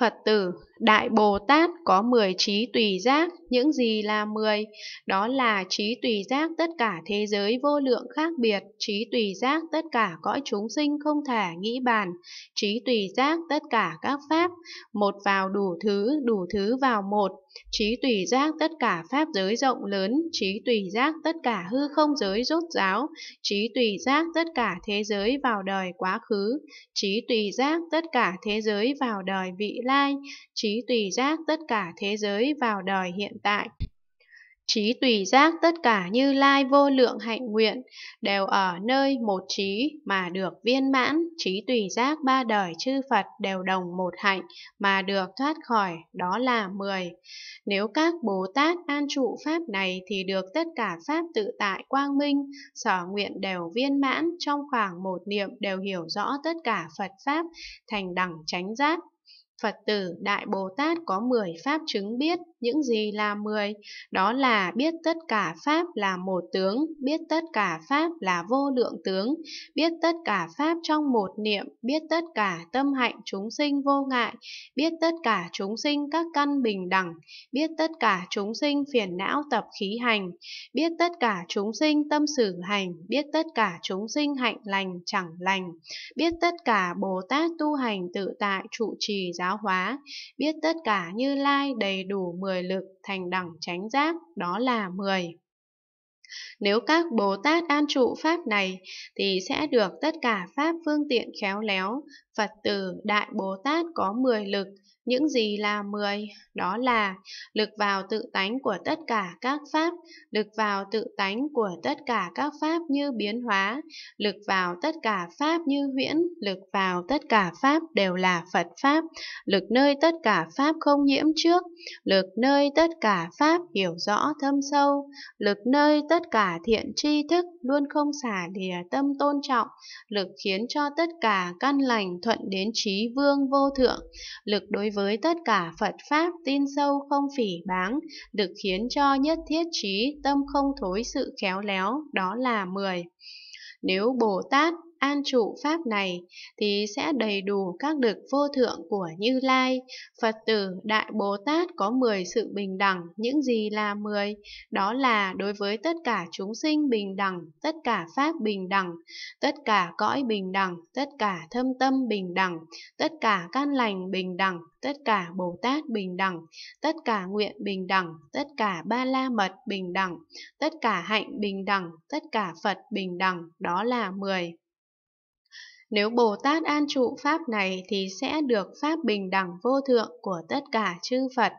Phật tử, Đại Bồ Tát có 10 trí tùy giác, những gì là 10? Đó là trí tùy giác tất cả thế giới vô lượng khác biệt, trí tùy giác tất cả cõi chúng sinh không thể nghĩ bàn, trí tùy giác tất cả các pháp, một vào đủ thứ, đủ thứ vào một, trí tùy giác tất cả pháp giới rộng lớn, trí tùy giác tất cả hư không giới rốt ráo, trí tùy giác tất cả thế giới vào đời quá khứ, trí tùy giác tất cả thế giới vào đời vị lai, trí tùy giác tất cả thế giới vào đời hiện tại. Trí tùy giác tất cả như lai vô lượng hạnh nguyện đều ở nơi một trí mà được viên mãn, trí tùy giác ba đời chư Phật đều đồng một hạnh mà được thoát khỏi, đó là mười Nếu các Bồ Tát an trụ Pháp này thì được tất cả Pháp tự tại quang minh, sở nguyện đều viên mãn, trong khoảng một niệm đều hiểu rõ tất cả Phật Pháp, thành đẳng chánh giác, Phật tử Đại Bồ Tát có 10 pháp chứng biết, những gì là 10? Đó là biết tất cả pháp là một tướng, biết tất cả pháp là vô lượng tướng, biết tất cả pháp trong một niệm, biết tất cả tâm hạnh chúng sinh vô ngại, biết tất cả chúng sinh các căn bình đẳng, biết tất cả chúng sinh phiền não tập khí hành, biết tất cả chúng sinh tâm xử hành, biết tất cả chúng sinh hạnh lành chẳng lành, biết tất cả Bồ Tát tu hành tự tại trụ trì giáo giáo hóa, biết tất cả Như Lai đầy đủ mười lực thành đẳng chánh giác, đó là mười nếu các Bồ Tát an trụ Pháp này thì sẽ được tất cả Pháp phương tiện khéo léo. Phật tử Đại Bồ Tát có 10 lực, những gì là 10? Đó là lực vào tự tánh của tất cả các pháp, lực vào tự tánh của tất cả các pháp như biến hóa, lực vào tất cả pháp như huyễn, lực vào tất cả pháp đều là Phật Pháp, lực nơi tất cả pháp không nhiễm trước, lực nơi tất cả pháp hiểu rõ thâm sâu, lực nơi tất cả Tả thiện tri thức luôn không xả lìa tâm tôn trọng, lực khiến cho tất cả căn lành thuận đến trí vương vô thượng, lực đối với tất cả Phật Pháp tin sâu không phỉ báng, lực khiến cho nhất thiết trí tâm không thối sự khéo léo, đó là 10. Nếu Bồ Tát an trụ pháp này thì sẽ đầy đủ các lực vô thượng của Như Lai. Phật tử Đại Bồ Tát có 10 sự bình đẳng, những gì là 10? Đó là đối với tất cả chúng sinh bình đẳng, tất cả pháp bình đẳng, tất cả cõi bình đẳng, tất cả thâm tâm bình đẳng, tất cả căn lành bình đẳng, tất cả Bồ Tát bình đẳng, tất cả nguyện bình đẳng, tất cả Ba La Mật bình đẳng, tất cả hạnh bình đẳng, tất cả Phật bình đẳng, đó là 10. Nếu Bồ Tát an trụ Pháp này thì sẽ được Pháp bình đẳng vô thượng của tất cả chư Phật.